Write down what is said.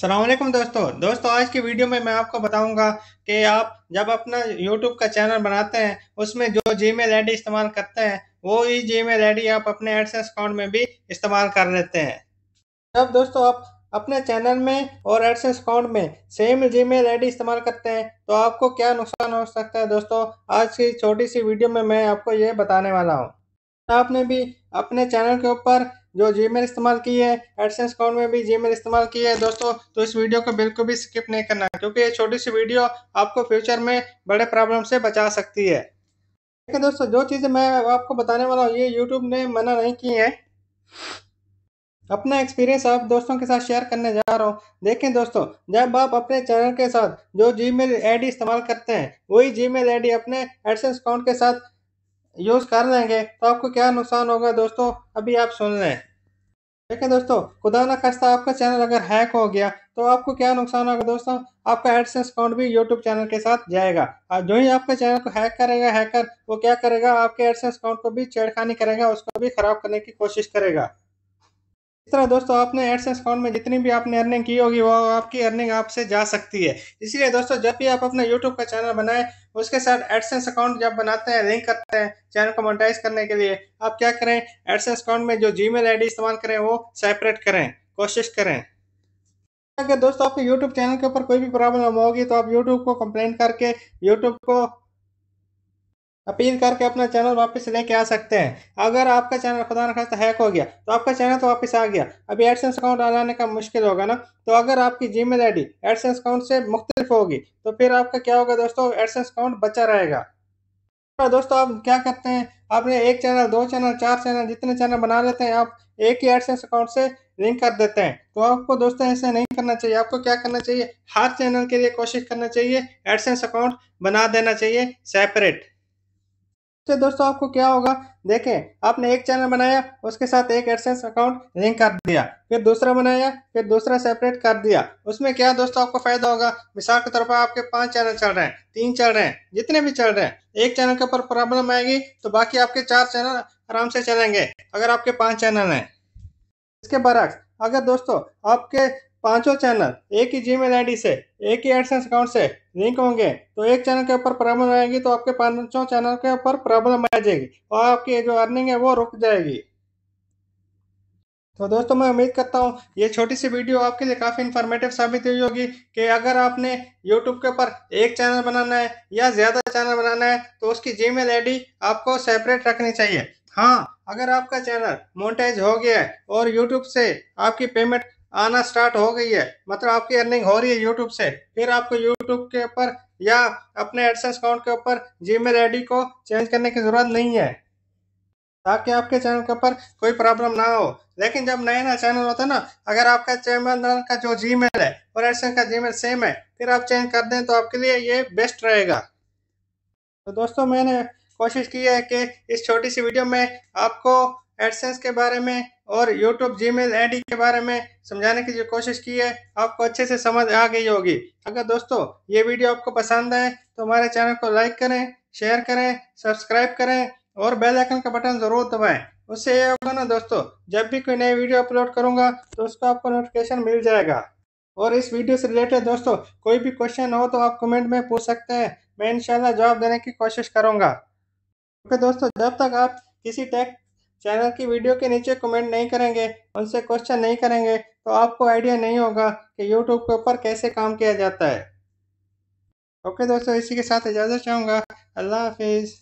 सलामकुम दोस्तों दोस्तों आज की वीडियो में मैं आपको बताऊंगा कि आप जब अपना YouTube का चैनल बनाते हैं उसमें जो जी मेल इस्तेमाल करते हैं वो ही जी मेल आप अपने एडसेंस अकाउंट में भी इस्तेमाल कर लेते हैं जब दोस्तों आप अपने चैनल में और एडसेंस अकाउंट में सेम जी मेल इस्तेमाल करते हैं तो आपको क्या नुकसान हो सकता है दोस्तों आज की छोटी सी वीडियो में मैं आपको ये बताने वाला हूँ आपने भी अपने चैनल के ऊपर जो जी मेल इस्तेमाल की है एडसेंस अकाउंट में भी जी मेल इस्तेमाल की है दोस्तों तो इस वीडियो को बिल्कुल भी स्किप नहीं करना क्योंकि ये छोटी सी वीडियो आपको फ्यूचर में बड़े प्रॉब्लम से बचा सकती है है दोस्तों जो चीज़ें मैं आपको बताने वाला हूँ ये यूट्यूब ने मना नहीं की है अपना एक्सपीरियंस आप दोस्तों के साथ शेयर करने जा रहा हूँ देखें दोस्तों जब आप अपने चैनल के साथ जो जी मेल इस्तेमाल करते हैं वही जी मेल अपने एडसेंस अकाउंट के साथ यूज़ कर लेंगे तो आपको क्या नुकसान होगा दोस्तों अभी आप सुन लें देखें दोस्तों खुदा ना खास्ता आपका चैनल अगर हैक हो गया तो आपको क्या नुकसान होगा दोस्तों आपका एडसेंस अकाउंट भी यूट्यूब चैनल के साथ जाएगा और जो ही आपके चैनल को हैक करेगा हैकर वो क्या करेगा आपके एडसेंस अकाउंट को भी छेड़खानी करेगा उसको भी खराब करने की कोशिश करेगा इस तरह दोस्तों आपने एडसेंस अकाउंट में जितनी भी आपने अर्निंग की होगी वो आपकी अर्निंग आपसे जा सकती है इसलिए दोस्तों जब भी आप अपना यूट्यूब का चैनल बनाएं उसके साथ एडसेंस अकाउंट जब बनाते हैं लिंक करते हैं चैनल को मोनिटाइज करने के लिए आप क्या करें एडसेंस अकाउंट में जो जी मेल इस्तेमाल करें वो सेपरेट करें कोशिश करें अगर दोस्तों आपके YouTube चैनल के ऊपर कोई भी प्रॉब्लम होगी तो आप YouTube को कंप्लेंट करके YouTube को अपील करके अपना चैनल वापस लेके आ सकते हैं अगर आपका चैनल खुदा ना खास्ता हैक हो गया तो आपका चैनल तो वापस आ गया अभी एडसेंस अकाउंट डालाने का मुश्किल होगा ना तो अगर आपकी जी मेल आई एडसेंस अकाउंट से मुख्तलिफ होगी तो फिर आपका क्या होगा दोस्तों एडसेंस अकाउंट बचा रहेगा तो दोस्तों आप क्या करते हैं आपने एक चैनल दो चैनल चार चैनल जितने चैनल बना लेते हैं आप एक ही एडसेंस अकाउंट से लिंक कर देते हैं तो आपको दोस्तों ऐसे नहीं करना चाहिए आपको क्या करना चाहिए हर चैनल के लिए कोशिश करना चाहिए एडसेंस अकाउंट बना देना चाहिए सेपरेट से दोस्तों आपको क्या होगा देखें आपने एक चैनल बनाया उसके साथ एक एडसेंस अकाउंट लिंक कर दिया फिर दूसरा बनाया फिर दूसरा सेपरेट कर दिया उसमें क्या दोस्तों आपको फायदा होगा मिसाल के तौर पर आपके पांच चैनल चल रहे हैं तीन चल रहे हैं जितने भी चल रहे हैं एक चैनल के ऊपर प्रॉब्लम आएगी तो बाकी आपके चार चैनल आराम से चलेंगे अगर आपके पाँच चैनल हैं इसके बरक्स अगर दोस्तों आपके पांचों चैनल एक ही जीमेल आईडी से एक ही एडसेंस अकाउंट से लिंक होंगे तो एक चैनल के ऊपर प्रॉब्लम आएगी तो आपके पांचों चैनल के ऊपर प्रॉब्लम आ जाएगी और आपकी जो अर्निंग है वो रुक जाएगी तो दोस्तों मैं उम्मीद करता हूँ ये छोटी सी वीडियो आपके लिए काफ़ी इन्फॉर्मेटिव साबित हुई होगी कि अगर आपने यूट्यूब के ऊपर एक चैनल बनाना है या ज़्यादा चैनल बनाना है तो उसकी जी मेल आपको सेपरेट रखनी चाहिए हाँ अगर आपका चैनल मोनेटाइज हो गया है और यूट्यूब से आपकी पेमेंट आना स्टार्ट हो गई है मतलब आपकी अर्निंग हो रही है यूट्यूब से फिर आपको यूट्यूब के ऊपर या अपने एडसेंस अकाउंट के ऊपर जी मेल को चेंज करने की ज़रूरत नहीं है ताकि आपके चैनल के ऊपर कोई प्रॉब्लम ना हो लेकिन जब नया नया चैनल होता है ना अगर आपका चैनल का जो जी है और एडसेंस का जी सेम है फिर आप चेंज कर दें तो आपके लिए ये बेस्ट रहेगा तो दोस्तों मैंने कोशिश की है कि इस छोटी सी वीडियो में आपको एडसेंस के बारे में और यूट्यूब जी मेल के बारे में समझाने की जो कोशिश की है आपको अच्छे से समझ आ गई होगी अगर दोस्तों ये वीडियो आपको पसंद आए तो हमारे चैनल को लाइक करें शेयर करें सब्सक्राइब करें और बेल आइकन का बटन ज़रूर दबाएं उससे ये होगा ना दोस्तों जब भी कोई नई वीडियो अपलोड करूँगा तो उसका आपको नोटिफिकेशन मिल जाएगा और इस वीडियो से रिलेटेड दोस्तों कोई भी क्वेश्चन हो तो आप कमेंट में पूछ सकते हैं मैं इनशाला जवाब देने की कोशिश करूँगा ओके दोस्तों जब तक आप किसी टेक चैनल की वीडियो के नीचे कमेंट नहीं करेंगे उनसे क्वेश्चन नहीं करेंगे तो आपको आइडिया नहीं होगा कि यूट्यूब के ऊपर कैसे काम किया जाता है ओके दोस्तों इसी के साथ इजाज़त चाहूँगा अल्लाह हाफिज़